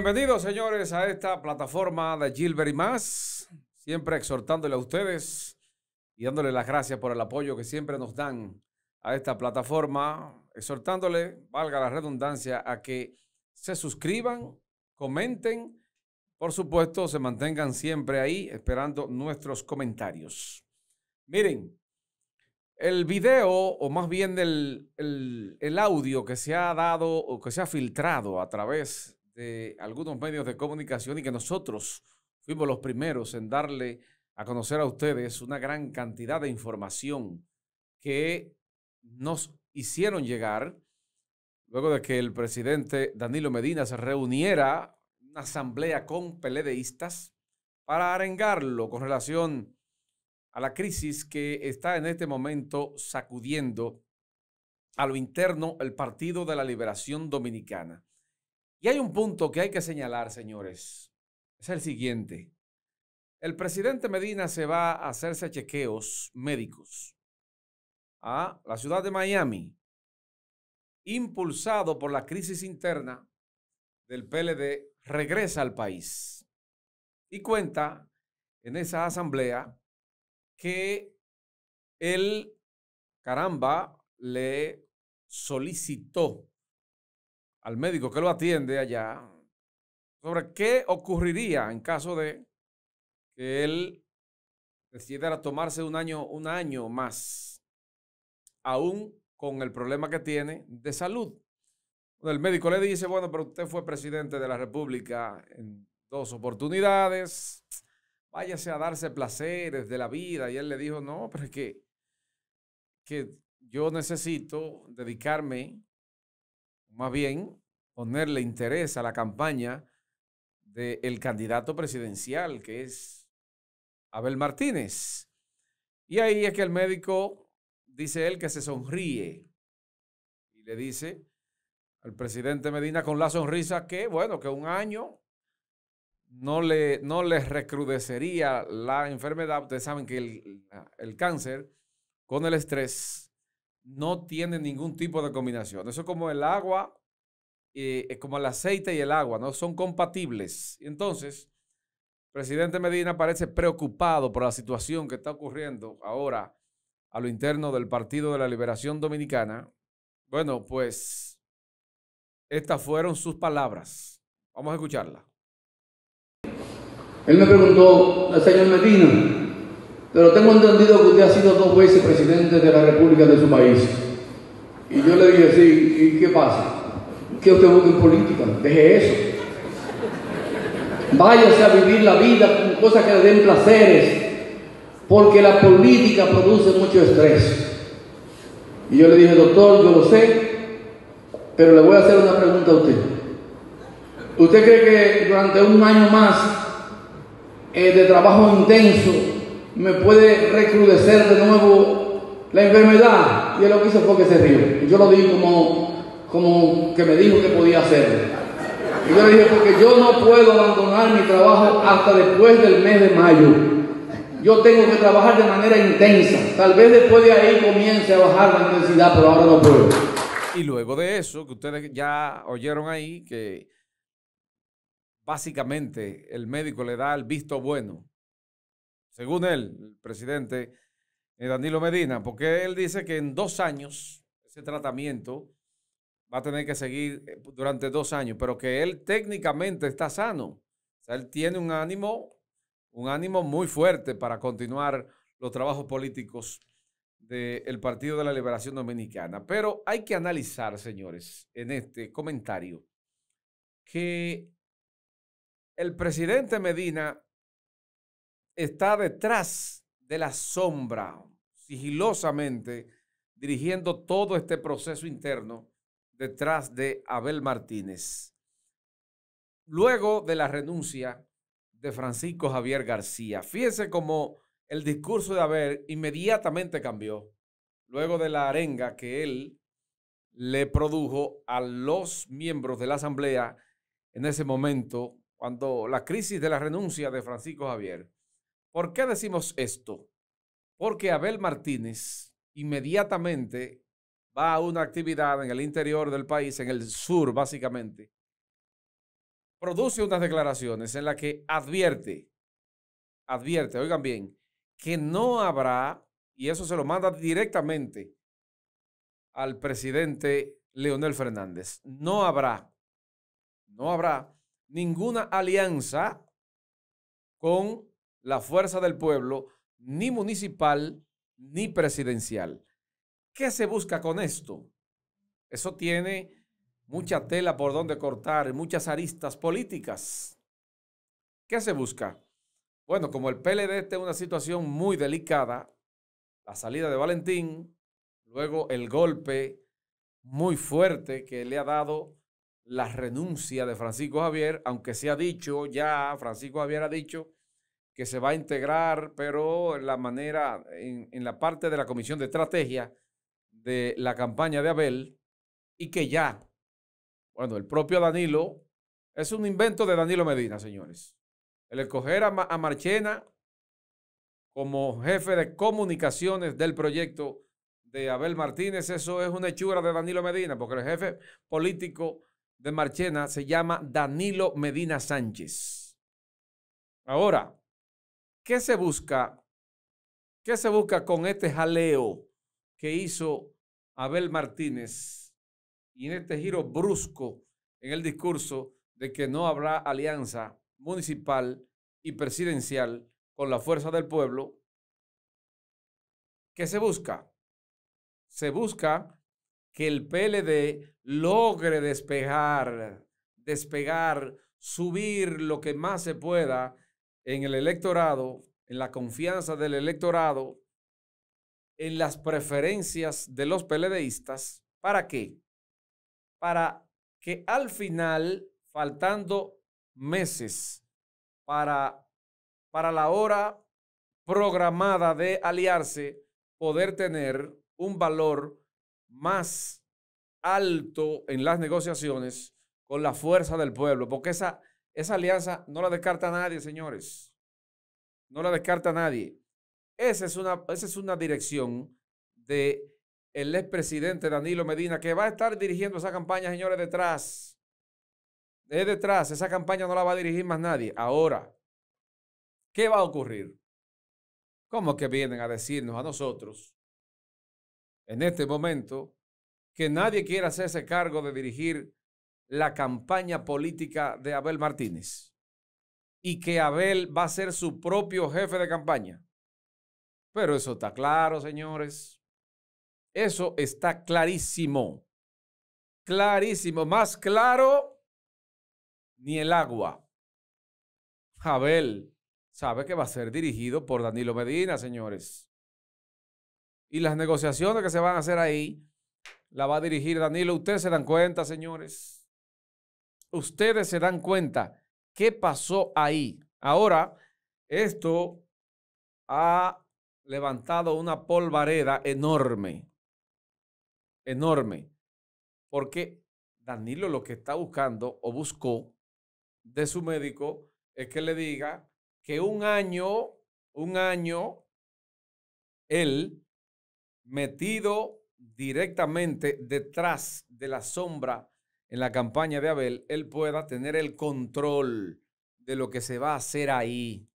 Bienvenidos, señores, a esta plataforma de Gilbert y más. Siempre exhortándole a ustedes y dándole las gracias por el apoyo que siempre nos dan a esta plataforma. Exhortándole, valga la redundancia, a que se suscriban, comenten. Por supuesto, se mantengan siempre ahí esperando nuestros comentarios. Miren, el video, o más bien el, el, el, audio que se ha dado o que se ha filtrado a través de este, algunos medios de comunicación y que nosotros fuimos los primeros en darle a conocer a ustedes una gran cantidad de información que nos hicieron llegar luego de que el presidente Danilo Medina se reuniera una asamblea con peledeístas para arengarlo con relación a la crisis que está en este momento sacudiendo a lo interno el Partido de la Liberación Dominicana. Y hay un punto que hay que señalar, señores. Es el siguiente. El presidente Medina se va a hacerse chequeos médicos a la ciudad de Miami, impulsado por la crisis interna del PLD, regresa al país y cuenta en esa asamblea que el caramba le solicitó al médico que lo atiende allá sobre qué ocurriría en caso de que él decidiera tomarse un año, un año más, aún con el problema que tiene de salud. El médico le dice, bueno, pero usted fue presidente de la República en dos oportunidades, váyase a darse placeres de la vida. Y él le dijo, no, pero es que, que yo necesito dedicarme más bien ponerle interés a la campaña del candidato presidencial, que es Abel Martínez. Y ahí es que el médico dice él que se sonríe y le dice al presidente Medina con la sonrisa que, bueno, que un año no le, no recrudecería la enfermedad. Ustedes saben que el, el cáncer con el estrés no tiene ningún tipo de combinación. Eso es como el agua, eh, es como el aceite y el agua, ¿no? Son compatibles. Entonces, presidente Medina parece preocupado por la situación que está ocurriendo ahora a lo interno del Partido de la Liberación Dominicana. Bueno, pues estas fueron sus palabras. Vamos a escucharla. Él me preguntó, la Medina, pero tengo entendido que usted ha sido dos veces presidente de la República de su país. Y yo le dije, sí, ¿y qué pasa? ¿Qué usted busca en política? Deje eso. Váyase a vivir la vida con cosas que le den placeres, porque la política produce mucho estrés. Y yo le dije, doctor, yo lo sé, pero le voy a hacer una pregunta a usted. ¿Usted cree que durante un año más eh, de trabajo intenso me puede recrudecer de nuevo la enfermedad. Y él lo que hizo fue que se rió. yo lo digo como, como que me dijo que podía hacerlo. Y yo le dije, porque yo no puedo abandonar mi trabajo hasta después del mes de mayo. Yo tengo que trabajar de manera intensa. Tal vez después de ahí comience a bajar la intensidad, pero ahora no puedo. Y luego de eso, que ustedes ya oyeron ahí, que básicamente el médico le da el visto bueno según él, el presidente eh, Danilo Medina, porque él dice que en dos años ese tratamiento va a tener que seguir eh, durante dos años, pero que él técnicamente está sano. O sea, él tiene un ánimo, un ánimo muy fuerte para continuar los trabajos políticos del Partido de la Liberación Dominicana. Pero hay que analizar, señores, en este comentario, que el presidente Medina está detrás de la sombra, sigilosamente dirigiendo todo este proceso interno detrás de Abel Martínez. Luego de la renuncia de Francisco Javier García, fíjense cómo el discurso de Abel inmediatamente cambió, luego de la arenga que él le produjo a los miembros de la Asamblea en ese momento, cuando la crisis de la renuncia de Francisco Javier. ¿Por qué decimos esto? Porque Abel Martínez inmediatamente va a una actividad en el interior del país, en el sur básicamente, produce unas declaraciones en las que advierte, advierte, oigan bien, que no habrá, y eso se lo manda directamente al presidente Leonel Fernández, no habrá, no habrá ninguna alianza con la fuerza del pueblo, ni municipal, ni presidencial. ¿Qué se busca con esto? Eso tiene mucha tela por donde cortar, muchas aristas políticas. ¿Qué se busca? Bueno, como el PLD está en una situación muy delicada, la salida de Valentín, luego el golpe muy fuerte que le ha dado la renuncia de Francisco Javier, aunque se ha dicho ya, Francisco Javier ha dicho que se va a integrar, pero en la manera, en, la parte de la comisión de estrategia de la campaña de Abel, y que ya, bueno, el propio Danilo, es un invento de Danilo Medina, señores. El escoger a, a Marchena como jefe de comunicaciones del proyecto de Abel Martínez, eso es una hechura de Danilo Medina, porque el jefe político de Marchena se llama Danilo Medina Sánchez. Ahora, ¿Qué se busca? ¿Qué se busca con este jaleo que hizo Abel Martínez y en este giro brusco en el discurso de que no habrá alianza municipal y presidencial con la fuerza del pueblo? ¿Qué se busca? Se busca que el PLD logre despejar, despegar, subir lo que más se pueda en el electorado, en la confianza del electorado, en las preferencias de los peledeístas. ¿Para qué? Para que al final, faltando meses para, para la hora programada de aliarse, poder tener un valor más alto en las negociaciones con la fuerza del pueblo, porque esa, esa alianza no la descarta nadie, señores. No la descarta nadie. Esa es una, es una dirección de el expresidente Danilo Medina, que va a estar dirigiendo esa campaña, señores, detrás. Es detrás, esa campaña no la va a dirigir más nadie. Ahora, ¿qué va a ocurrir? ¿Cómo que vienen a decirnos a nosotros, en este momento, que nadie quiere hacerse cargo de dirigir la campaña política de Abel Martínez y que Abel va a ser su propio jefe de campaña. Pero eso está claro, señores. Eso está clarísimo. Clarísimo. Más claro ni el agua. Abel sabe que va a ser dirigido por Danilo Medina, señores. Y las negociaciones que se van a hacer ahí, la va a dirigir Danilo. Ustedes se dan cuenta, señores ustedes se dan cuenta qué pasó ahí. Ahora, esto ha levantado una polvareda enorme, enorme, porque Danilo lo que está buscando o buscó de su médico es que le diga que un año, un año, él metido directamente detrás de la sombra en la campaña de Abel, él pueda tener el control de lo que se va a hacer ahí.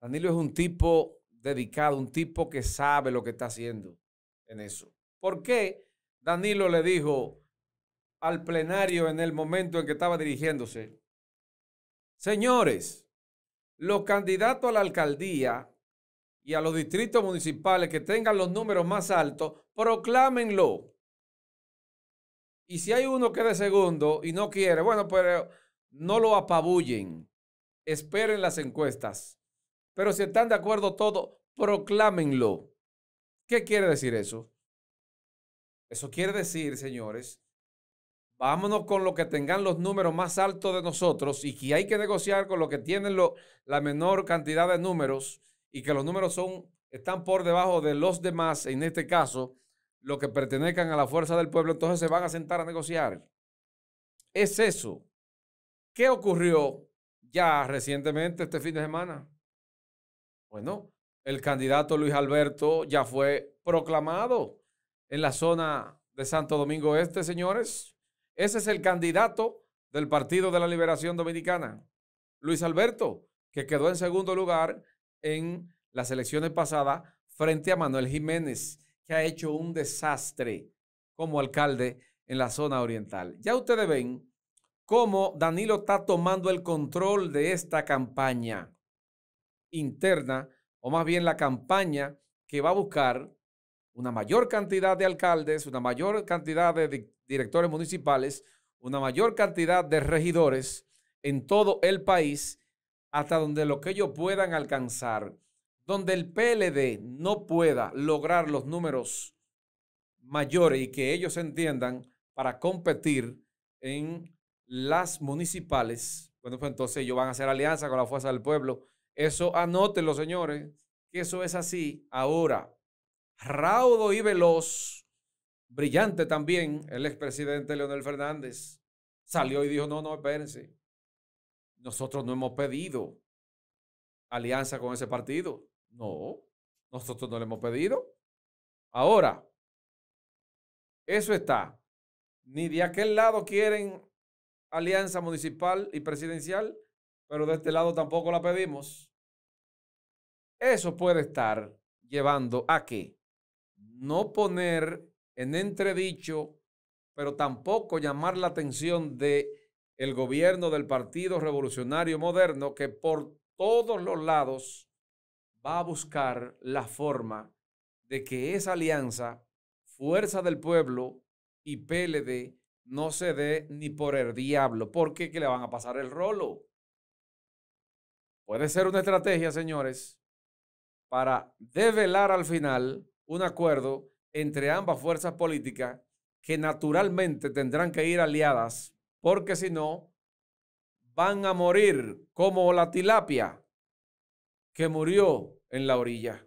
Danilo es un tipo dedicado, un tipo que sabe lo que está haciendo en eso. ¿Por qué Danilo le dijo al plenario en el momento en que estaba dirigiéndose? Señores, los candidatos a la alcaldía y a los distritos municipales que tengan los números más altos, proclámenlo. Y si hay uno que es de segundo y no quiere, bueno, pero no lo apabullen. Esperen las encuestas. Pero si están de acuerdo todos, proclámenlo. ¿Qué quiere decir eso? Eso quiere decir, señores, vámonos con lo que tengan los números más altos de nosotros y que hay que negociar con lo que tienen lo, la menor cantidad de números y que los números son, están por debajo de los demás, en este caso, lo que pertenezcan a la fuerza del pueblo, entonces se van a sentar a negociar. Es eso. ¿Qué ocurrió ya recientemente este fin de semana? Bueno, el candidato Luis Alberto ya fue proclamado en la zona de Santo Domingo Este, señores. Ese es el candidato del Partido de la Liberación Dominicana, Luis Alberto, que quedó en segundo lugar en las elecciones pasadas frente a Manuel Jiménez que ha hecho un desastre como alcalde en la zona oriental. Ya ustedes ven cómo Danilo está tomando el control de esta campaña interna, o más bien la campaña que va a buscar una mayor cantidad de alcaldes, una mayor cantidad de directores municipales, una mayor cantidad de regidores en todo el país, hasta donde lo que ellos puedan alcanzar donde el PLD no pueda lograr los números mayores y que ellos entiendan para competir en las municipales, bueno, pues entonces ellos van a hacer alianza con la fuerza del pueblo. Eso anótenlo, señores, que eso es así. Ahora, raudo y veloz, brillante también, el expresidente Leonel Fernández salió y dijo, no, no, espérense. Nosotros no hemos pedido alianza con ese partido. No, nosotros no le hemos pedido. Ahora, eso está. Ni de aquel lado quieren alianza municipal y presidencial, pero de este lado tampoco la pedimos. Eso puede estar llevando a que no poner en entredicho, pero tampoco llamar la atención de el gobierno del Partido Revolucionario Moderno que por todos los lados va a buscar la forma de que esa alianza, fuerza del pueblo y PLD, no se dé ni por el diablo. Porque Que le van a pasar el rolo. Puede ser una estrategia, señores, para develar al final un acuerdo entre ambas fuerzas políticas que naturalmente tendrán que ir aliadas, porque si no, van a morir como la tilapia que murió en la orilla.